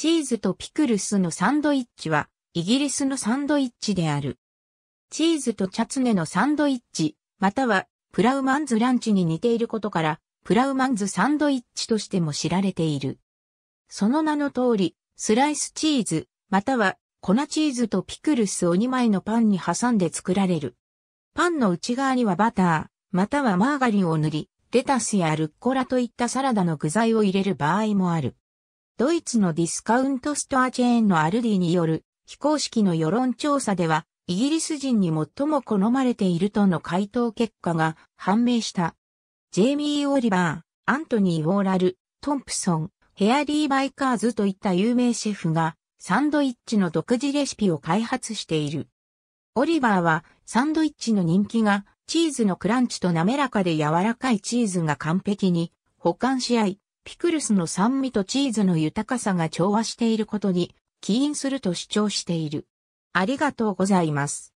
チーズとピクルスのサンドイッチは、イギリスのサンドイッチである。チーズとチャツネのサンドイッチ、または、プラウマンズランチに似ていることから、プラウマンズサンドイッチとしても知られている。その名の通り、スライスチーズ、または粉チーズとピクルスを2枚のパンに挟んで作られる。パンの内側にはバター、またはマーガリンを塗り、レタスやルッコラといったサラダの具材を入れる場合もある。ドイツのディスカウントストアチェーンのアルディによる非公式の世論調査では、イギリス人に最も好まれているとの回答結果が判明した。ジェイミー・オリバー、アントニー・ウォーラル、トンプソン、ヘアリー・バイカーズといった有名シェフが、サンドイッチの独自レシピを開発している。オリバーは、サンドイッチの人気が、チーズのクランチと滑らかで柔らかいチーズが完璧に保管し合い、ピクルスの酸味とチーズの豊かさが調和していることに起因すると主張している。ありがとうございます。